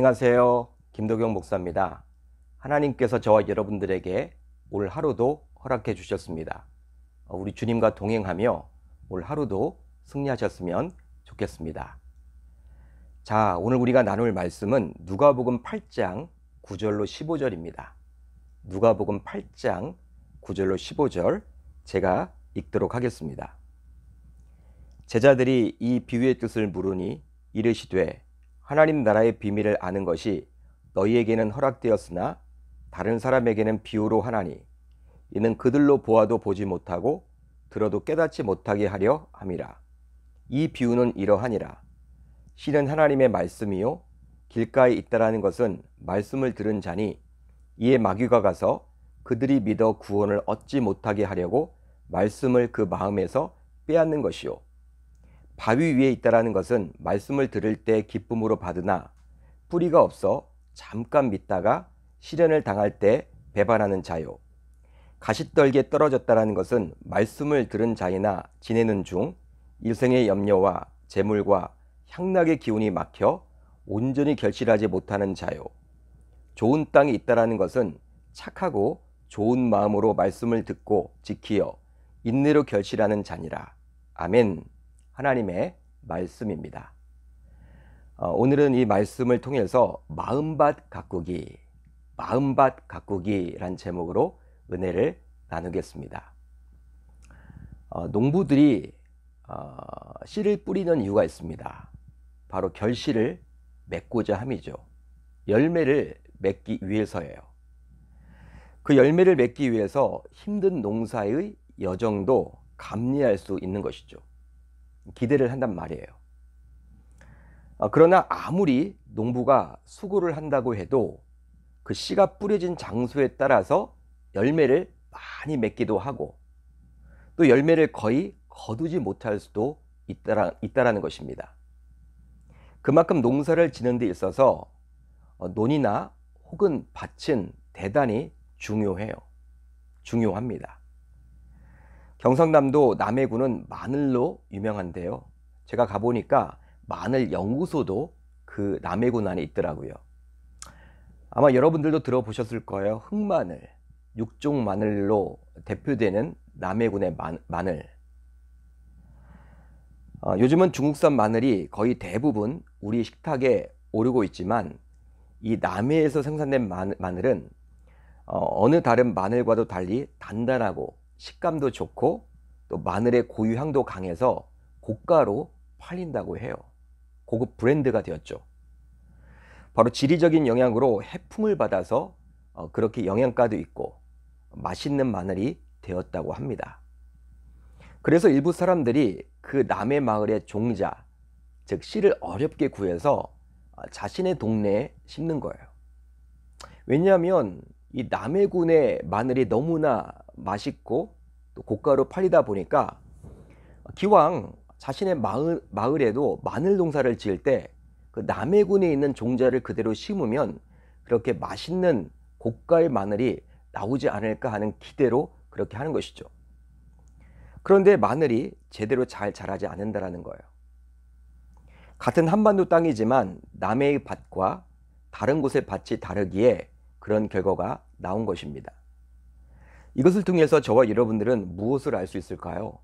안녕하세요. 김도경 목사입니다. 하나님께서 저와 여러분들에게 올 하루도 허락해 주셨습니다. 어, 우리 주님과 동행하며 올 하루도 승리하셨으면 좋겠습니다. 자, 오늘 우리가 나눌 말씀은 누가복음 8장 9절로 15절입니다. 누가복음 8장 9절로 15절 제가 읽도록 하겠습니다. 제자들이 이 비유의 뜻을 물으니 이르시되 하나님 나라의 비밀을 아는 것이 너희에게는 허락되었으나 다른 사람에게는 비유로 하나니 이는 그들로 보아도 보지 못하고 들어도 깨닫지 못하게 하려 함이라. 이 비유는 이러하니라. 신은 하나님의 말씀이요 길가에 있다라는 것은 말씀을 들은 자니 이에 마귀가 가서 그들이 믿어 구원을 얻지 못하게 하려고 말씀을 그 마음에서 빼앗는 것이요 바위 위에 있다라는 것은 말씀을 들을 때 기쁨으로 받으나 뿌리가 없어 잠깐 믿다가 시련을 당할 때 배반하는 자요. 가시떨기에 떨어졌다라는 것은 말씀을 들은 자이나 지내는 중 일생의 염려와 재물과 향락의 기운이 막혀 온전히 결실하지 못하는 자요. 좋은 땅이 있다라는 것은 착하고 좋은 마음으로 말씀을 듣고 지키어 인내로 결실하는 자니라. 아멘. 하나님의 말씀입니다. 어, 오늘은 이 말씀을 통해서 마음밭 가꾸기, 마음밭 가꾸기란 제목으로 은혜를 나누겠습니다. 어, 농부들이 어, 씨를 뿌리는 이유가 있습니다. 바로 결실을 맺고자 함이죠. 열매를 맺기 위해서예요. 그 열매를 맺기 위해서 힘든 농사의 여정도 감리할 수 있는 것이죠. 기대를 한단 말이에요. 아, 그러나 아무리 농부가 수고를 한다고 해도 그 씨가 뿌려진 장소에 따라서 열매를 많이 맺기도 하고 또 열매를 거의 거두지 못할 수도 있다라, 있다라는 것입니다. 그만큼 농사를 지는 데 있어서 어, 논이나 혹은 밭은 대단히 중요해요. 중요합니다. 경상남도 남해군은 마늘로 유명한데요. 제가 가보니까 마늘 연구소도 그 남해군 안에 있더라고요. 아마 여러분들도 들어보셨을 거예요. 흑마늘, 육종 마늘로 대표되는 남해군의 마늘. 어, 요즘은 중국산 마늘이 거의 대부분 우리 식탁에 오르고 있지만 이 남해에서 생산된 마늘, 은 어, 어느 다른 마늘과도 달리 단단하고 식감도 좋고 또 마늘의 고유향도 강해서 고가로 팔린다고 해요. 고급 브랜드가 되었죠. 바로 지리적인 영향으로 해풍을 받아서 어, 그렇게 영양가도 있고 맛있는 마늘이 되었다고 합니다. 그래서 일부 사람들이 그 남의 마을의 종자, 즉 씨를 어렵게 구해서 어, 자신의 동네에 심는 거예요. 왜냐하면 이 남해군의 마늘이 너무나 맛있고 또 고가로 팔리다 보니까 기왕 자신의 마을, 마을에도 마늘 농사를 지을 때그 남해군에 있는 종자를 그대로 심으면 그렇게 맛있는 고가의 마늘이 나오지 않을까 하는 기대로 그렇게 하는 것이죠. 그런데 마늘이 제대로 잘 자라지 않는다라는 거예요. 같은 한반도 땅이지만 남해의 밭과 다른 곳의 밭이 다르기에 그런 결과가 나온 것입니다. 이것을 통해서 저와 여러분들은 무엇을 알 수 있을까요?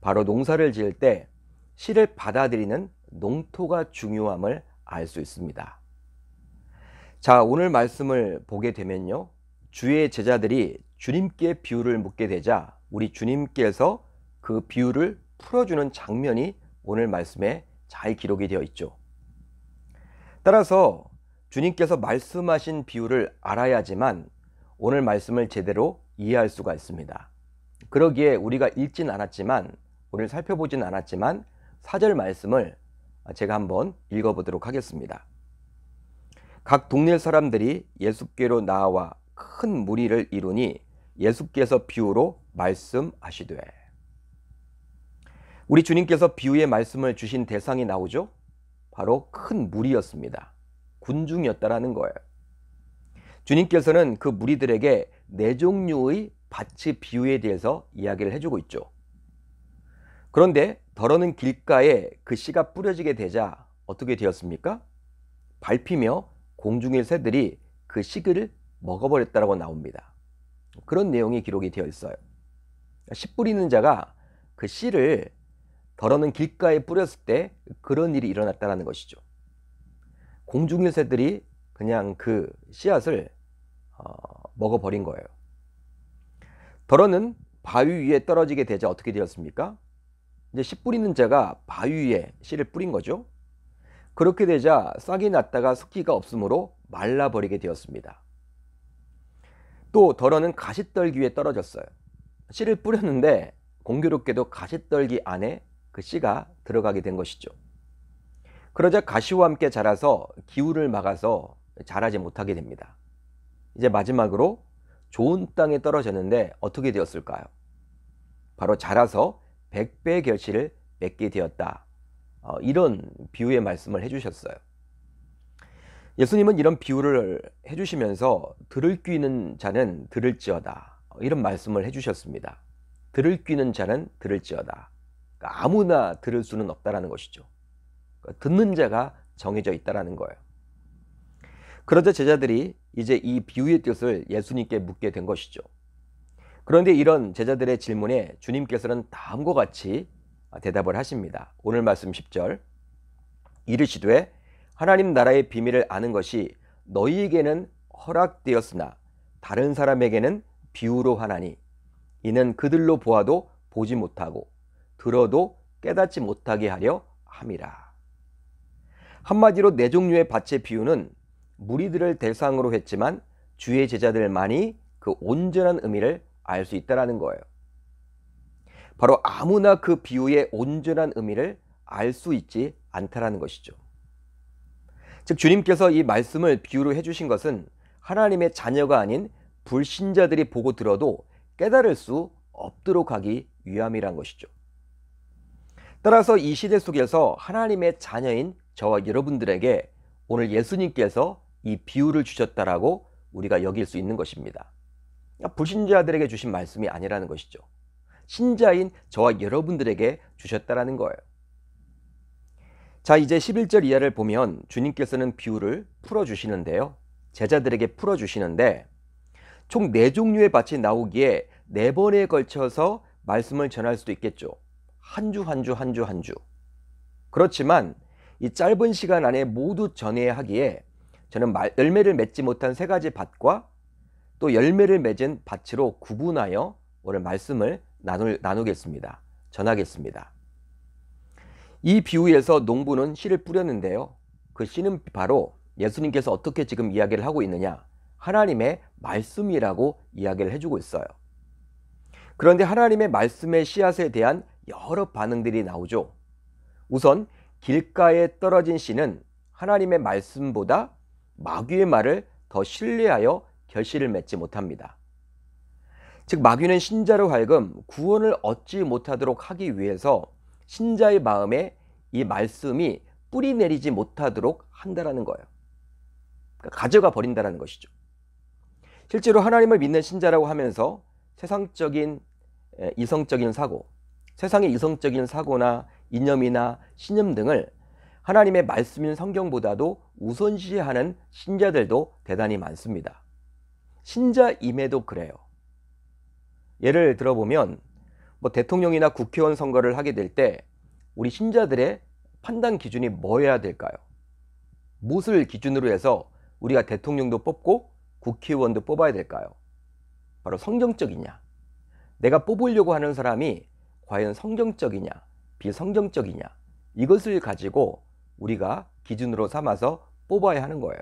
바로 농사를 지을 때 씨를 받아들이는 농토가 중요함을 알 수 있습니다. 자, 오늘 말씀을 보게 되면요. 주의 제자들이 주님께 비유를 묻게 되자 우리 주님께서 그 비유를 풀어주는 장면이 오늘 말씀에 잘 기록이 되어 있죠. 따라서 주님께서 말씀하신 비유를 알아야지만 오늘 말씀을 제대로 이해할 수가 있습니다. 그러기에 우리가 읽진 않았지만 오늘 살펴보진 않았지만 사절 말씀을 제가 한번 읽어보도록 하겠습니다. 각 동네 사람들이 예수께로 나와 큰 무리를 이루니 예수께서 비유로 말씀하시되 우리 주님께서 비유의 말씀을 주신 대상이 나오죠. 바로 큰 무리였습니다. 군중이었다라는 거예요. 주님께서는 그 무리들에게 네 종류의 밭의 비유에 대해서 이야기를 해주고 있죠. 그런데 더러는 길가에 그 씨가 뿌려지게 되자 어떻게 되었습니까? 밟히며 공중의 새들이 그 씨를 먹어버렸다라고 나옵니다. 그런 내용이 기록이 되어 있어요. 씨 뿌리는 자가 그 씨를 더러는 길가에 뿌렸을 때 그런 일이 일어났다라는 것이죠. 공중의 새들이 그냥 그 씨앗을 어, 먹어버린 거예요. 더러는 바위 위에 떨어지게 되자 어떻게 되었습니까? 이제 씨 뿌리는 자가 바위 위에 씨를 뿌린 거죠. 그렇게 되자 싹이 났다가 숙기가 없으므로 말라버리게 되었습니다. 또 덜어는 가시떨기 위에 떨어졌어요. 씨를 뿌렸는데 공교롭게도 가시떨기 안에 그 씨가 들어가게 된 것이죠. 그러자 가시와 함께 자라서 기후를 막아서 자라지 못하게 됩니다. 이제 마지막으로 좋은 땅에 떨어졌는데 어떻게 되었을까요? 바로 자라서 백배 결실을 맺게 되었다. 어, 이런 비유의 말씀을 해주셨어요. 예수님은 이런 비유를 해주시면서 들을 귀는 자는 들을지어다. 이런 말씀을 해주셨습니다. 들을 귀는 자는 들을지어다. 그러니까 아무나 들을 수는 없다라는 것이죠. 그러니까 듣는 자가 정해져 있다라는 거예요. 그러자 제자들이 이제 이 비유의 뜻을 예수님께 묻게 된 것이죠. 그런데 이런 제자들의 질문에 주님께서는 다음과 같이 대답을 하십니다. 오늘 말씀 10절. 이르시되 하나님 나라의 비밀을 아는 것이 너희에게는 허락되었으나 다른 사람에게는 비유로 하나니 이는 그들로 보아도 보지 못하고 들어도 깨닫지 못하게 하려 함이라. 한마디로 네 종류의 밭의 비유는 무리들을 대상으로 했지만 주의 제자들만이 그 온전한 의미를 알 수 있다라는 거예요. 바로 아무나 그 비유의 온전한 의미를 알 수 있지 않다라는 것이죠. 즉 주님께서 이 말씀을 비유로 해주신 것은 하나님의 자녀가 아닌 불신자들이 보고 들어도 깨달을 수 없도록 하기 위함이란 것이죠. 따라서 이 시대 속에서 하나님의 자녀인 저와 여러분들에게 오늘 예수님께서 이 비유를 주셨다라고 우리가 여길 수 있는 것입니다. 그러니까 불신자들에게 주신 말씀이 아니라는 것이죠. 신자인 저와 여러분들에게 주셨다라는 거예요. 자, 이제 11절 이하를 보면 주님께서는 비유를 풀어주시는데요. 제자들에게 풀어주시는데 총 네 종류의 밭이 나오기에 네 번에 걸쳐서 말씀을 전할 수도 있겠죠. 한 주 한 주 한 주 한 주. 그렇지만 이 짧은 시간 안에 모두 전해야 하기에 저는 열매를 맺지 못한 세 가지 밭과 또 열매를 맺은 밭으로 구분하여 오늘 말씀을 나눌, 나누겠습니다. 전하겠습니다. 이 비유에서 농부는 씨를 뿌렸는데요. 그 씨는 바로 예수님께서 어떻게 지금 이야기를 하고 있느냐? 하나님의 말씀이라고 이야기를 해주고 있어요. 그런데 하나님의 말씀의 씨앗에 대한 여러 반응들이 나오죠. 우선 길가에 떨어진 씨는 하나님의 말씀보다 마귀의 말을 더 신뢰하여 결실을 맺지 못합니다. 즉 마귀는 신자로 하여금 구원을 얻지 못하도록 하기 위해서 신자의 마음에 이 말씀이 뿌리 내리지 못하도록 한다라는 거예요. 그러니까 가져가 버린다라는 것이죠. 실제로 하나님을 믿는 신자라고 하면서 세상적인 이성적인 사고, 세상의 이성적인 사고나 이념이나 신념 등을 하나님의 말씀인 성경보다도 우선시하는 신자들도 대단히 많습니다. 신자임에도 그래요. 예를 들어보면 뭐 대통령이나 국회의원 선거를 하게 될 때 우리 신자들의 판단 기준이 뭐여야 될까요? 무엇을 기준으로 해서 우리가 대통령도 뽑고 국회의원도 뽑아야 될까요? 바로 성경적이냐? 내가 뽑으려고 하는 사람이 과연 성경적이냐? 비성경적이냐? 이것을 가지고 우리가 기준으로 삼아서 뽑아야 하는 거예요.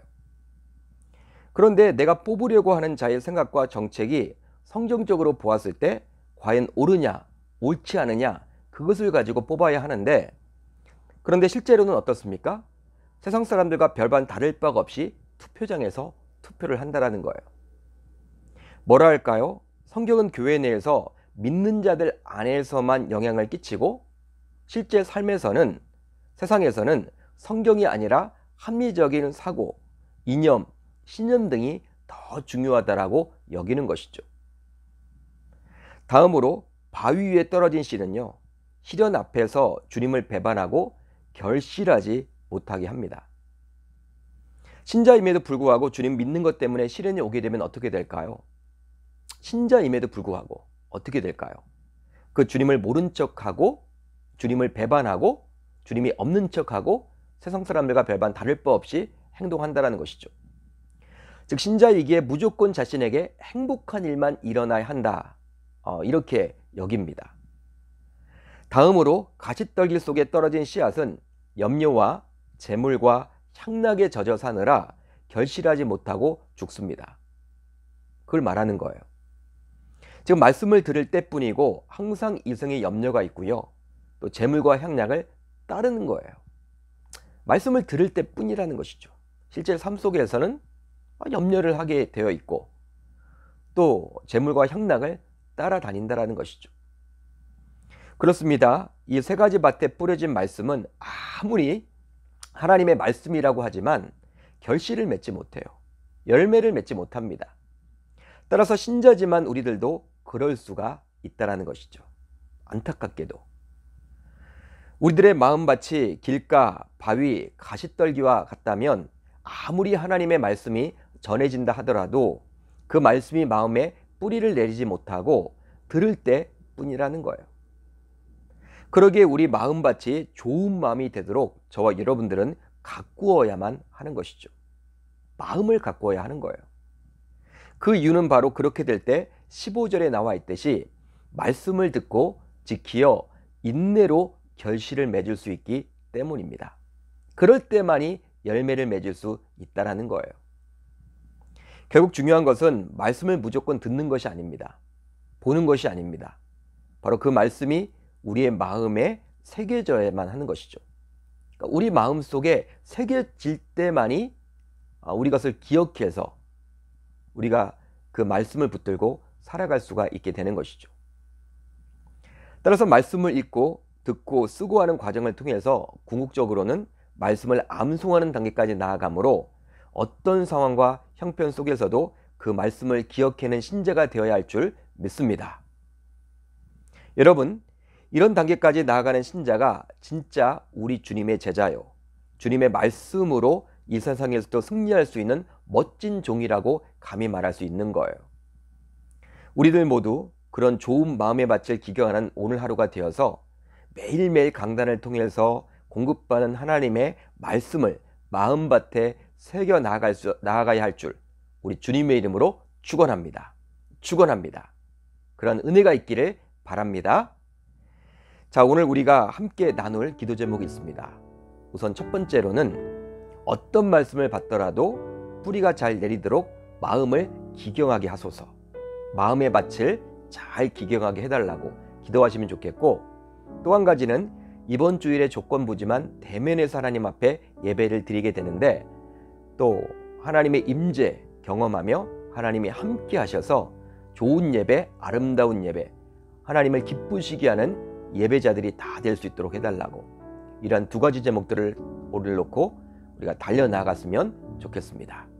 그런데 내가 뽑으려고 하는 자의 생각과 정책이 성경적으로 보았을 때 과연 옳으냐, 옳지 않느냐 그것을 가지고 뽑아야 하는데 그런데 실제로는 어떻습니까? 세상 사람들과 별반 다를 바가 없이 투표장에서 투표를 한다라는 거예요. 뭐라 할까요? 성경은 교회 내에서 믿는 자들 안에서만 영향을 끼치고 실제 삶에서는 세상에서는 성경이 아니라 합리적인 사고, 이념, 신념 등이 더 중요하다라고 여기는 것이죠. 다음으로 바위 위에 떨어진 씨는요. 시련 앞에서 주님을 배반하고 결실하지 못하게 합니다. 신자임에도 불구하고 주님 믿는 것 때문에 시련이 오게 되면 어떻게 될까요? 신자임에도 불구하고 어떻게 될까요? 그 주님을 모른 척하고 주님을 배반하고 주님이 없는 척하고 세상 사람들과 별반 다를 바 없이 행동한다라는 것이죠. 즉 신자이기에 무조건 자신에게 행복한 일만 일어나야 한다. 어, 이렇게 여깁니다. 다음으로 가시떨길 속에 떨어진 씨앗은 염려와 재물과 향락에 젖어 사느라 결실하지 못하고 죽습니다. 그걸 말하는 거예요. 지금 말씀을 들을 때뿐이고 항상 이성에 염려가 있고요. 또 재물과 향락을 따르는 거예요. 말씀을 들을 때뿐이라는 것이죠. 실제 삶 속에서는 염려를 하게 되어 있고 또 재물과 향락을 따라다닌다라는 것이죠. 그렇습니다. 이 세 가지 밭에 뿌려진 말씀은 아무리 하나님의 말씀이라고 하지만 결실을 맺지 못해요. 열매를 맺지 못합니다. 따라서 신자지만 우리들도 그럴 수가 있다라는 것이죠. 안타깝게도 우리들의 마음밭이 길가, 바위, 가시떨기와 같다면 아무리 하나님의 말씀이 전해진다 하더라도 그 말씀이 마음에 뿌리를 내리지 못하고 들을 때 뿐이라는 거예요. 그러기에 우리 마음밭이 좋은 마음이 되도록 저와 여러분들은 가꾸어야만 하는 것이죠. 마음을 가꾸어야 하는 거예요. 그 이유는 바로 그렇게 될 때 15절에 나와 있듯이 말씀을 듣고 지키어 인내로 결실을 맺을 수 있기 때문입니다. 그럴 때만이 열매를 맺을 수 있다라는 거예요. 결국 중요한 것은 말씀을 무조건 듣는 것이 아닙니다. 보는 것이 아닙니다. 바로 그 말씀이 우리의 마음에 새겨져야만 하는 것이죠. 그러니까 우리 마음 속에 새겨질 때만이 아, 우리 것을 기억해서 우리가 그 말씀을 붙들고 살아갈 수가 있게 되는 것이죠. 따라서 말씀을 읽고 듣고 쓰고 하는 과정을 통해서 궁극적으로는 말씀을 암송하는 단계까지 나아가므로 어떤 상황과 형편 속에서도 그 말씀을 기억해낸 신자가 되어야 할 줄 믿습니다. 여러분, 이런 단계까지 나아가는 신자가 진짜 우리 주님의 제자요. 주님의 말씀으로 이 세상에서도 승리할 수 있는 멋진 종이라고 감히 말할 수 있는 거예요. 우리들 모두 그런 좋은 마음에 맞을 기경하는 오늘 하루가 되어서 매일매일 강단을 통해서 공급받은 하나님의 말씀을 마음밭에 새겨 나아갈 수, 나아가야 할 줄 우리 주님의 이름으로 축원합니다. 축원합니다. 그런 은혜가 있기를 바랍니다. 자, 오늘 우리가 함께 나눌 기도 제목이 있습니다. 우선 첫 번째로는 어떤 말씀을 받더라도 뿌리가 잘 내리도록 마음을 기경하게 하소서. 마음의 밭을 잘 기경하게 해달라고 기도하시면 좋겠고 또한 가지는 이번 주일의 조건부지만 대면에서 하나님 앞에 예배를 드리게 되는데 또 하나님의 임재 경험하며 하나님이 함께 하셔서 좋은 예배, 아름다운 예배, 하나님을 기쁘시게 하는 예배자들이 다 될 수 있도록 해달라고 이러한 두 가지 제목들을 오를 놓고 우리가 달려 나갔으면 좋겠습니다.